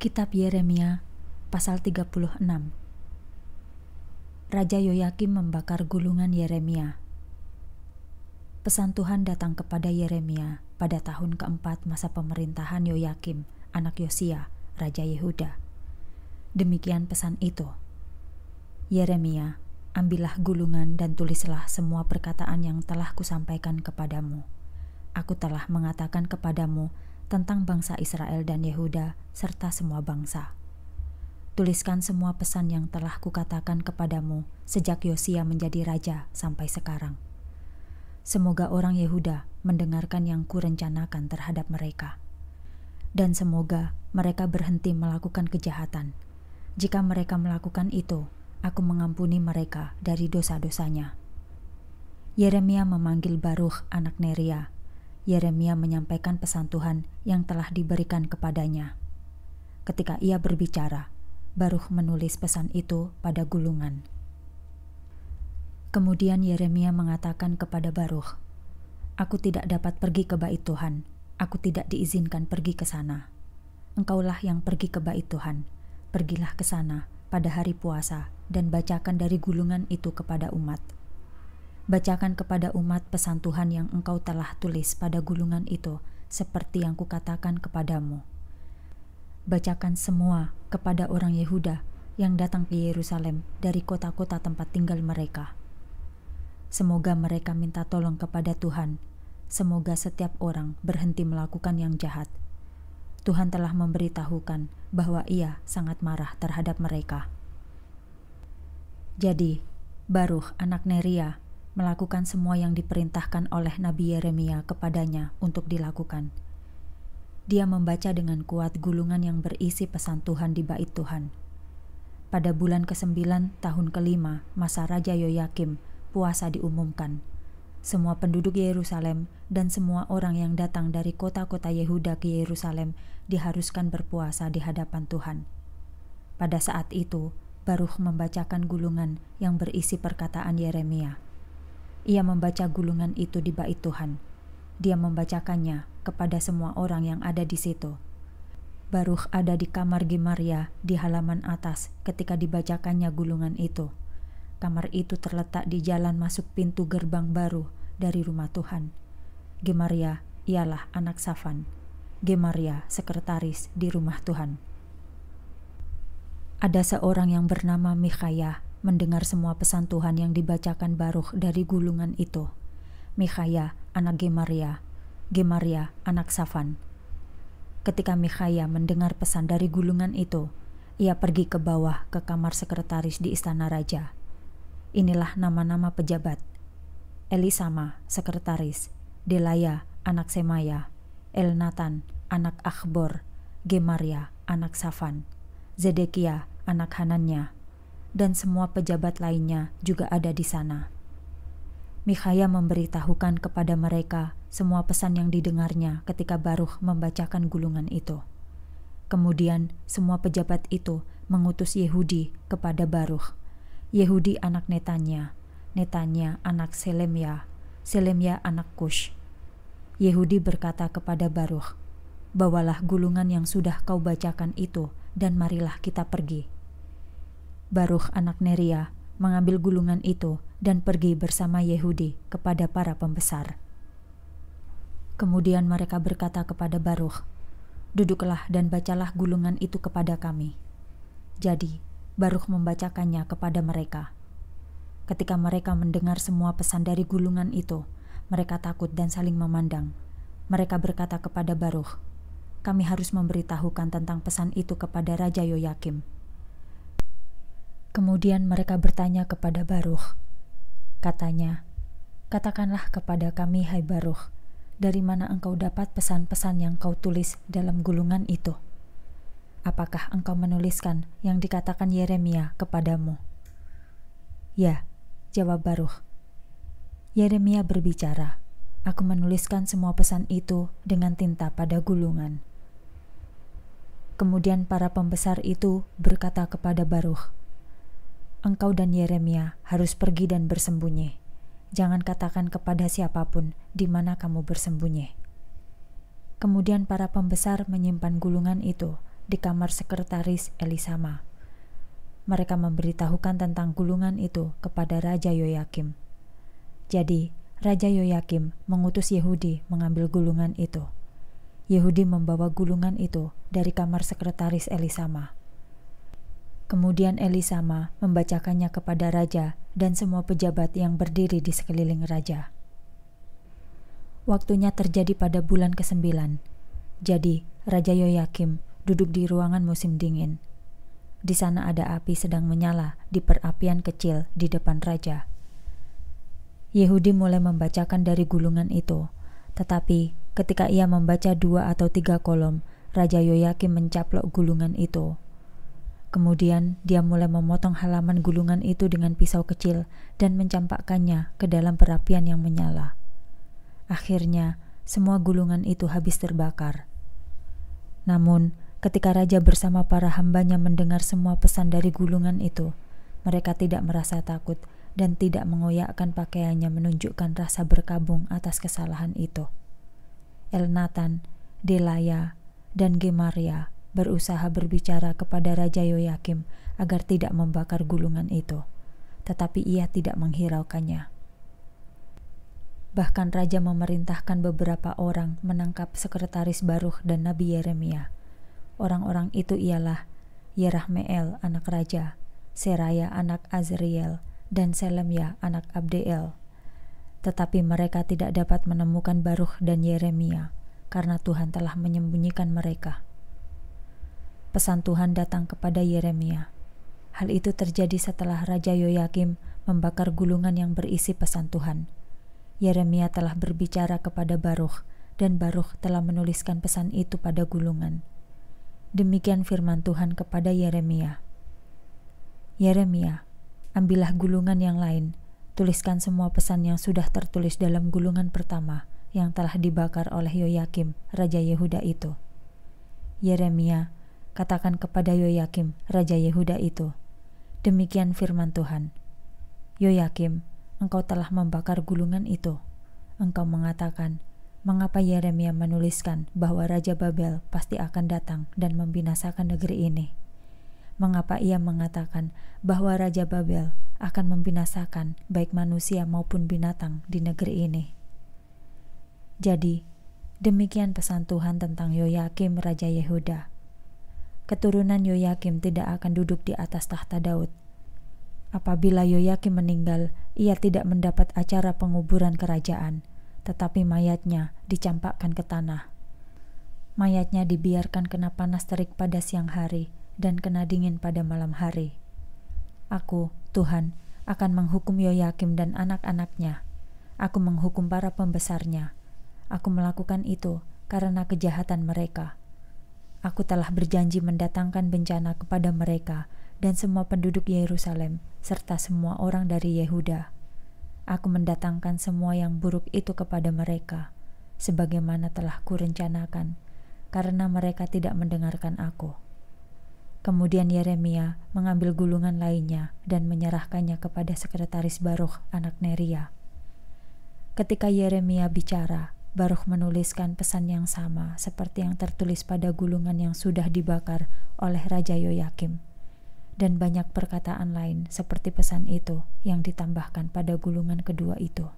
Kitab Yeremia pasal 36 Raja Yoyakim membakar gulungan Yeremia Pesan Tuhan datang kepada Yeremia pada tahun keempat masa pemerintahan Yoyakim, anak Yosia, Raja Yehuda. Demikian pesan itu. Yeremia, ambillah gulungan dan tulislah semua perkataan yang telah kusampaikan kepadamu. Aku telah mengatakan kepadamu tentang bangsa Israel dan Yehuda serta semua bangsa. Tuliskan semua pesan yang telah kukatakan kepadamu sejak Yosia menjadi raja sampai sekarang. Semoga orang Yehuda mendengarkan yang kurencanakan terhadap mereka. Dan semoga mereka berhenti melakukan kejahatan. Jika mereka melakukan itu, aku mengampuni mereka dari dosa-dosanya. Yeremia memanggil Baruch anak Neria Yeremia menyampaikan pesan Tuhan yang telah diberikan kepadanya. Ketika ia berbicara, Baruch menulis pesan itu pada gulungan. Kemudian Yeremia mengatakan kepada Baruch, "Aku tidak dapat pergi ke bait Tuhan. Aku tidak diizinkan pergi ke sana. Engkaulah yang pergi ke bait Tuhan. Pergilah ke sana pada hari puasa dan bacakan dari gulungan itu kepada umat." Bacakan kepada umat pesan Tuhan yang engkau telah tulis pada gulungan itu, seperti yang kukatakan kepadamu. Bacakan semua kepada orang Yehuda yang datang ke Yerusalem dari kota-kota tempat tinggal mereka. Semoga mereka minta tolong kepada Tuhan. Semoga setiap orang berhenti melakukan yang jahat. Tuhan telah memberitahukan bahwa Ia sangat marah terhadap mereka. Jadi, Baruch anak Neria melakukan semua yang diperintahkan oleh Nabi Yeremia kepadanya untuk dilakukan. Dia membaca dengan kuat gulungan yang berisi pesan Tuhan di bait Tuhan. Pada bulan ke-9 tahun ke-5 masa Raja Yoyakim, puasa diumumkan. Semua penduduk Yerusalem dan semua orang yang datang dari kota-kota Yehuda ke Yerusalem diharuskan berpuasa di hadapan Tuhan. Pada saat itu, Baruch membacakan gulungan yang berisi perkataan Yeremia. Ia membaca gulungan itu di bait Tuhan. Dia membacakannya kepada semua orang yang ada di situ. Baruch ada di kamar Gemaria di halaman atas ketika dibacakannya gulungan itu. Kamar itu terletak di jalan masuk pintu gerbang baru dari rumah Tuhan. Gemaria ialah anak Safan. Gemaria sekretaris di rumah Tuhan. Ada seorang yang bernama Mikhaya mendengar semua pesan Tuhan yang dibacakan Baruch dari gulungan itu. Mikhaya, anak Gemaria, Gemaria, anak Safan. Ketika Mikhaya mendengar pesan dari gulungan itu, ia pergi ke bawah ke kamar sekretaris di istana raja. Inilah nama-nama pejabat. Elisama, sekretaris, Delaya, anak Semaya, Elnatan, anak Akhbor, Gemaria, anak Safan, Zedekia, anak Hanannya dan semua pejabat lainnya juga ada di sana. Mikhaya memberitahukan kepada mereka semua pesan yang didengarnya ketika Baruch membacakan gulungan itu. Kemudian semua pejabat itu mengutus Yehudi kepada Baruch. Yehudi anak Netanya, Netanya anak Selemya, Selemya anak Kush. Yehudi berkata kepada Baruch, "Bawalah gulungan yang sudah kau bacakan itu dan marilah kita pergi." Baruch anak Neria mengambil gulungan itu dan pergi bersama Yehudi kepada para pembesar. Kemudian mereka berkata kepada Baruch, Duduklah dan bacalah gulungan itu kepada kami. Jadi, Baruch membacakannya kepada mereka. Ketika mereka mendengar semua pesan dari gulungan itu, mereka takut dan saling memandang. Mereka berkata kepada Baruch, kami harus memberitahukan tentang pesan itu kepada Raja Yoyakim, Kemudian mereka bertanya kepada Baruch. Katanya, "Katakanlah kepada kami, hai Baruch, dari mana engkau dapat pesan-pesan yang kau tulis dalam gulungan itu? Apakah engkau menuliskan yang dikatakan Yeremia kepadamu?" "Ya," jawab Baruch. Yeremia berbicara, "Aku menuliskan semua pesan itu dengan tinta pada gulungan." Kemudian para pembesar itu berkata kepada Baruch, engkau dan Yeremia harus pergi dan bersembunyi. Jangan katakan kepada siapapun di mana kamu bersembunyi. Kemudian para pembesar menyimpan gulungan itu di kamar sekretaris Elisama. Mereka memberitahukan tentang gulungan itu kepada Raja Yoyakim. Jadi, Raja Yoyakim mengutus Yehudi mengambil gulungan itu. Yehudi membawa gulungan itu dari kamar sekretaris Elisama Kemudian Elisama membacakannya kepada raja dan semua pejabat yang berdiri di sekeliling raja. Waktunya terjadi pada bulan kesembilan. Jadi, Raja Yoyakim duduk di ruangan musim dingin. Di sana ada api sedang menyala di perapian kecil di depan raja. Yehudi mulai membacakan dari gulungan itu, tetapi ketika ia membaca dua atau tiga kolom, Raja Yoyakim mencaplok gulungan itu. Kemudian dia mulai memotong halaman gulungan itu dengan pisau kecil dan mencampakkannya ke dalam perapian yang menyala. Akhirnya, semua gulungan itu habis terbakar. Namun, ketika raja bersama para hambanya mendengar semua pesan dari gulungan itu, mereka tidak merasa takut dan tidak mengoyakkan pakaiannya menunjukkan rasa berkabung atas kesalahan itu. Elnatan, Delaya, dan Gemaria berusaha berbicara kepada Raja Yoyakim agar tidak membakar gulungan itu, tetapi ia tidak menghiraukannya. Bahkan raja memerintahkan beberapa orang menangkap sekretaris Baruch dan Nabi Yeremia. Orang-orang itu ialah Yerahmeel anak raja, Seraya anak Azriel, dan Selemya anak Abdeel. Tetapi mereka tidak dapat menemukan Baruch dan Yeremia karena Tuhan telah menyembunyikan mereka pesan Tuhan datang kepada Yeremia. Hal itu terjadi setelah Raja Yoyakim membakar gulungan yang berisi pesan Tuhan. Yeremia telah berbicara kepada Baruch, dan Baruch telah menuliskan pesan itu pada gulungan. Demikian firman Tuhan kepada Yeremia. Yeremia, ambillah gulungan yang lain, tuliskan semua pesan yang sudah tertulis dalam gulungan pertama yang telah dibakar oleh Yoyakim, Raja Yehuda itu. Yeremia katakan kepada Yoyakim, Raja Yehuda itu. Demikian firman Tuhan. Yoyakim, engkau telah membakar gulungan itu. Engkau mengatakan, mengapa Yeremia menuliskan bahwa Raja Babel pasti akan datang dan membinasakan negeri ini? Mengapa ia mengatakan bahwa Raja Babel akan membinasakan baik manusia maupun binatang di negeri ini? Jadi, demikian pesan Tuhan tentang Yoyakim Raja Yehuda keturunan Yoyakim tidak akan duduk di atas tahta Daud. Apabila Yoyakim meninggal, ia tidak mendapat acara penguburan kerajaan, tetapi mayatnya dicampakkan ke tanah. Mayatnya dibiarkan kena panas terik pada siang hari dan kena dingin pada malam hari. Aku, Tuhan, akan menghukum Yoyakim dan anak-anaknya. Aku menghukum para pembesarnya. Aku melakukan itu karena kejahatan mereka.' Aku telah berjanji mendatangkan bencana kepada mereka dan semua penduduk Yerusalem, serta semua orang dari Yehuda. Aku mendatangkan semua yang buruk itu kepada mereka, sebagaimana telah kurencanakan, karena mereka tidak mendengarkan aku. Kemudian Yeremia mengambil gulungan lainnya dan menyerahkannya kepada sekretaris Baruch anak Neria. Ketika Yeremia bicara, Baruch menuliskan pesan yang sama seperti yang tertulis pada gulungan yang sudah dibakar oleh Raja Yoyakim dan banyak perkataan lain seperti pesan itu yang ditambahkan pada gulungan kedua itu.